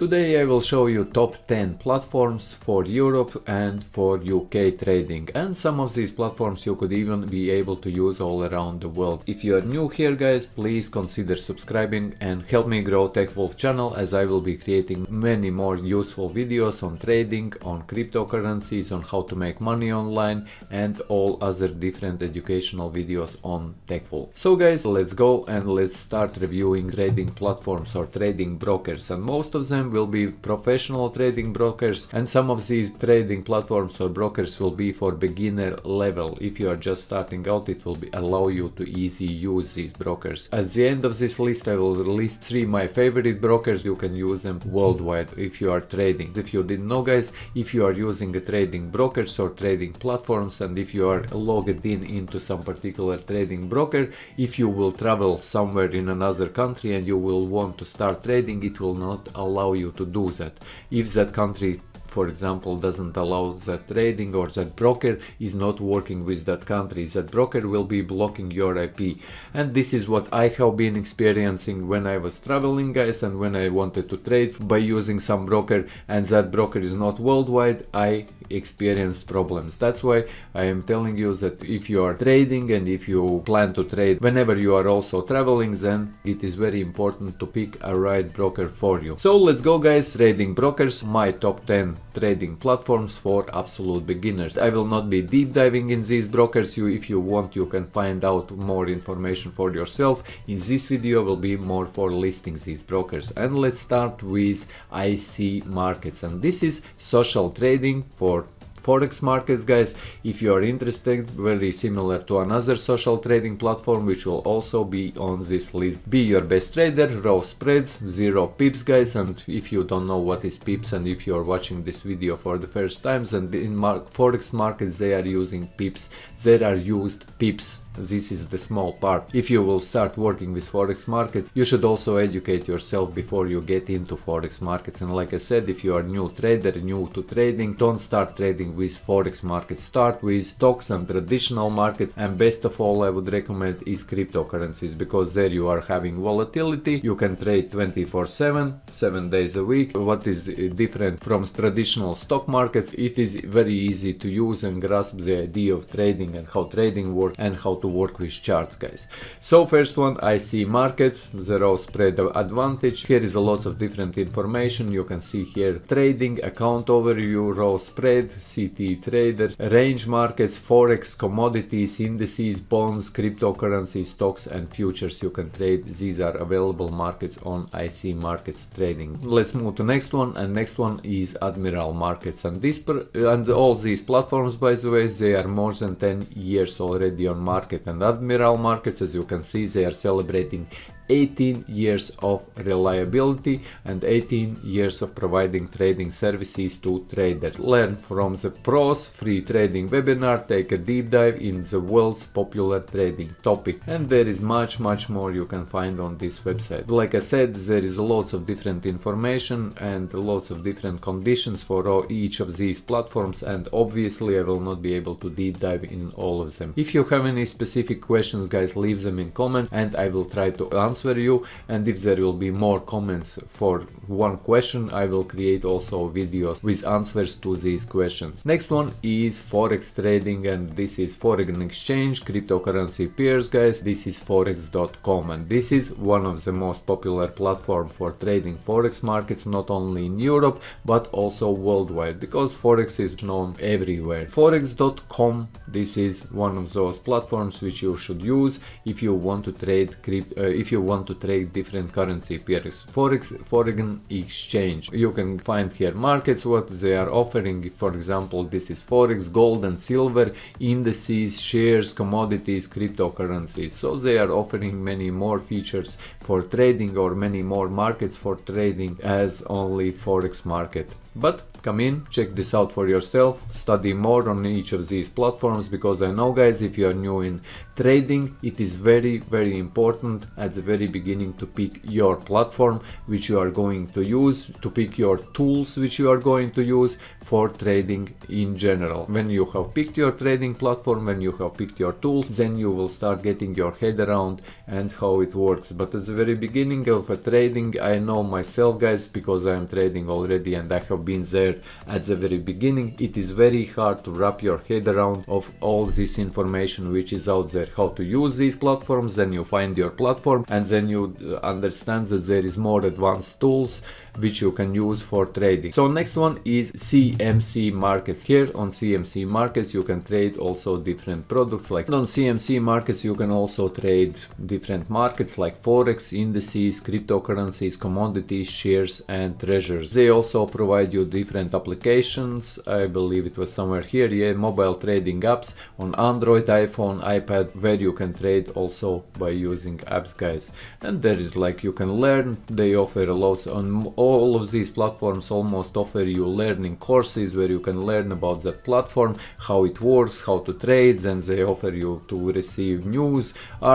Today I will show you top 10 platforms for Europe and for UK trading and some of these platforms you could even be able to use all around the world. If you are new here guys, please consider subscribing and help me grow TechWolf channel as I will be creating many more useful videos on trading, on cryptocurrencies, on how to make money online and all other different educational videos on TechWolf. So guys, let's go and let's start reviewing trading platforms or trading brokers and most of them will be professional trading brokers and some of these trading platforms or brokers will be for beginner level. If you are just starting out it will be, allow you to easy use these brokers. At the end of this list I will list three my favorite brokers. You can use them worldwide if you are trading. If you didn't know guys, if you are using a trading brokers or trading platforms and if you are logged in into some particular trading broker, if you will travel somewhere in another country and you will want to start trading it will not allow you you to do that if that country for example, doesn't allow that trading or that broker is not working with that country. That broker will be blocking your IP. And this is what I have been experiencing when I was traveling, guys, and when I wanted to trade by using some broker and that broker is not worldwide, I experienced problems. That's why I am telling you that if you are trading and if you plan to trade whenever you are also traveling, then it is very important to pick a right broker for you. So let's go guys, trading brokers, my top 10 trading platforms for absolute beginners. I will not be deep diving in these brokers, you if you want you can find out more information for yourself. In this video will be more for listing these brokers and let's start with IC markets and this is social trading for forex markets guys if you are interested very similar to another social trading platform which will also be on this list be your best trader raw spreads zero pips guys and if you don't know what is pips and if you are watching this video for the first time and in mark forex markets they are using pips they are used pips this is the small part. If you will start working with forex markets, you should also educate yourself before you get into forex markets. And like I said, if you are new trader, new to trading, don't start trading with forex markets. Start with stocks and traditional markets. And best of all, I would recommend is cryptocurrencies because there you are having volatility. You can trade 24/7, 7 days a week. What is different from traditional stock markets? It is very easy to use and grasp the idea of trading and how trading works and how to work with charts guys. So first one I see markets, the spread advantage. Here is a lot of different information. You can see here trading, account overview, row spread, CT traders, range markets, forex, commodities, indices, bonds, cryptocurrency, stocks and futures you can trade. These are available markets on IC markets trading. Let's move to next one and next one is Admiral Markets and this and all these platforms by the way they are more than 10 years already on market market and Admiral markets. As you can see, they are celebrating 18 years of reliability and 18 years of providing trading services to traders. Learn from the pros, free trading webinar, take a deep dive in the world's popular trading topic. And there is much, much more you can find on this website. Like I said, there is lots of different information and lots of different conditions for each of these platforms and obviously I will not be able to deep dive in all of them. If you have any specific questions guys, leave them in comments and I will try to answer answer you and if there will be more comments for one question I will create also videos with answers to these questions. Next one is forex trading and this is foreign exchange cryptocurrency peers, guys this is forex.com and this is one of the most popular platform for trading forex markets not only in Europe but also worldwide because forex is known everywhere. forex.com this is one of those platforms which you should use if you want to trade crypto uh, if you want to trade different currency pairs. Forex, foreign exchange. You can find here markets, what they are offering. For example, this is Forex, gold and silver, indices, shares, commodities, cryptocurrencies. So they are offering many more features for trading or many more markets for trading as only Forex market. But come in, check this out for yourself, study more on each of these platforms because I know guys if you are new in trading it is very very important at the very beginning to pick your platform which you are going to use, to pick your tools which you are going to use for trading in general. When you have picked your trading platform, when you have picked your tools then you will start getting your head around and how it works. But at the very beginning of a trading I know myself guys because I am trading already and I have been there at the very beginning, it is very hard to wrap your head around of all this information which is out there, how to use these platforms, then you find your platform and then you uh, understand that there is more advanced tools which you can use for trading. So next one is CMC markets. Here on CMC markets you can trade also different products like on CMC markets you can also trade different markets like forex, indices, cryptocurrencies, commodities, shares and treasures. They also provide you different applications. I believe it was somewhere here. Yeah, mobile trading apps on Android, iPhone, iPad where you can trade also by using apps guys. And there is like you can learn. They offer lots on all of these platforms almost offer you learning courses where you can learn about that platform, how it works, how to trade, and they offer you to receive news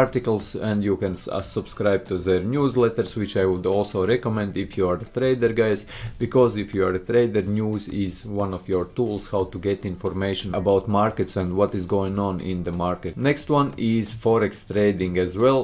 articles and you can uh, subscribe to their newsletters, which I would also recommend if you are a trader guys, because if you are a trader, news is one of your tools how to get information about markets and what is going on in the market. Next one is Forex trading as well.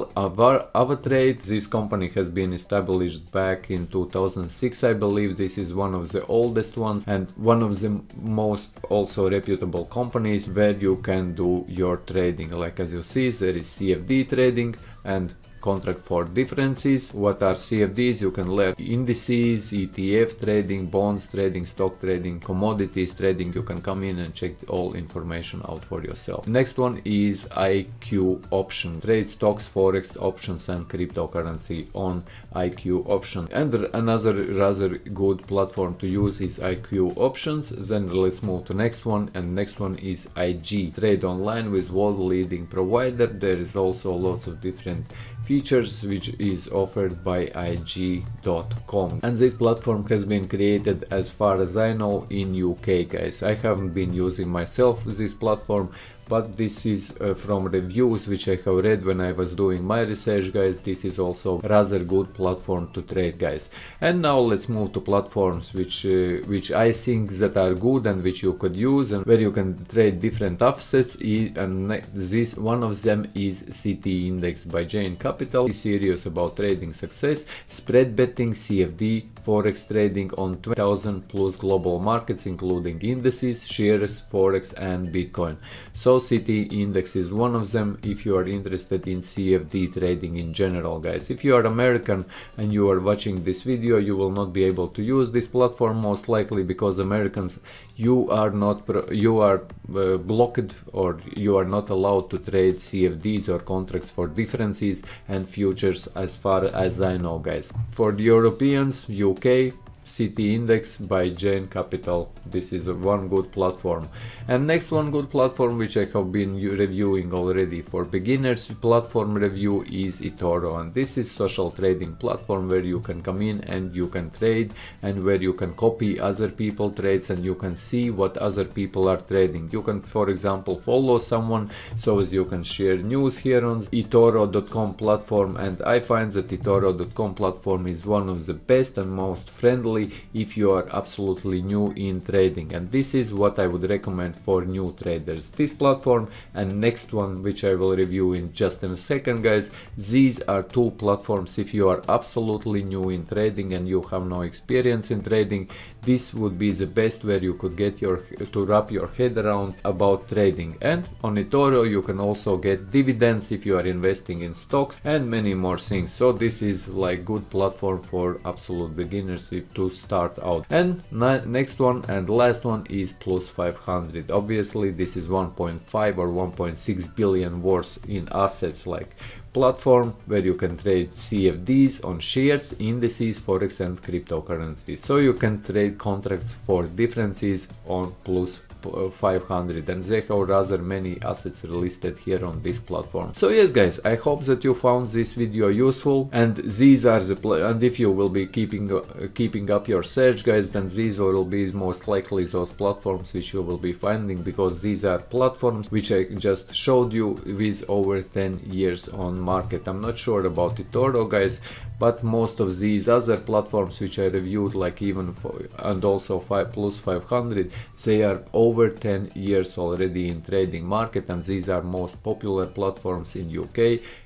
Avatrade, this company has been established back in 2000 2006 I believe this is one of the oldest ones and one of the most also reputable companies where you can do your trading like as you see there is CFD trading and contract for differences, what are CFDs, you can learn indices, ETF trading, bonds trading, stock trading, commodities trading, you can come in and check all information out for yourself. Next one is IQ option, trade stocks, forex options and cryptocurrency on IQ option. And another rather good platform to use is IQ options, then let's move to next one and next one is IG, trade online with world leading provider, there is also lots of different features which is offered by IG.com and this platform has been created as far as I know in UK guys. I haven't been using myself this platform but this is uh, from reviews which I have read when I was doing my research guys this is also rather good platform to trade guys and now let's move to platforms which uh, which I think that are good and which you could use and where you can trade different offsets and this one of them is CT index by Jane Cup Capital, is serious about trading success, spread betting, CFD, forex trading on 2000 plus global markets including indices, shares, forex and Bitcoin. So City index is one of them if you are interested in CFD trading in general guys. If you are American and you are watching this video you will not be able to use this platform most likely because Americans you are not you are uh, blocked or you are not allowed to trade CFDs or contracts for differences and futures as far as I know guys. For the Europeans, UK, City Index by Jane Capital. This is one good platform. And next one good platform which I have been reviewing already for beginners platform review is eToro and this is social trading platform where you can come in and you can trade and where you can copy other people trades and you can see what other people are trading. You can for example follow someone so as you can share news here on eToro.com platform and I find that eToro.com platform is one of the best and most friendly especially if you are absolutely new in trading and this is what I would recommend for new traders this platform and next one which I will review in just in a second guys these are two platforms if you are absolutely new in trading and you have no experience in trading this would be the best where you could get your to wrap your head around about trading and on Etoro you can also get dividends if you are investing in stocks and many more things so this is like good platform for absolute beginners if to to start out. And next one and last one is plus 500. Obviously this is 1.5 or 1.6 billion worth in assets like platform where you can trade CFDs on shares, indices, forex and cryptocurrencies. So you can trade contracts for differences on plus uh, 500 and they have rather many assets listed here on this platform. So yes guys, I hope that you found this video useful and these are the and if you will be keeping uh, keeping up your search guys then these will be most likely those platforms which you will be finding because these are platforms which I just showed you with over 10 years on market. I'm not sure about Toro guys but most of these other platforms which I reviewed like even for, and also 5 plus 500 they are over over 10 years already in trading market and these are most popular platforms in UK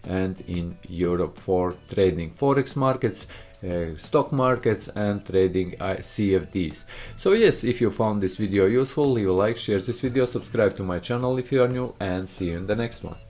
and in Europe for trading forex markets uh, stock markets and trading uh, CFDs. So yes, if you found this video useful, leave a like, share this video, subscribe to my channel if you are new and see you in the next one.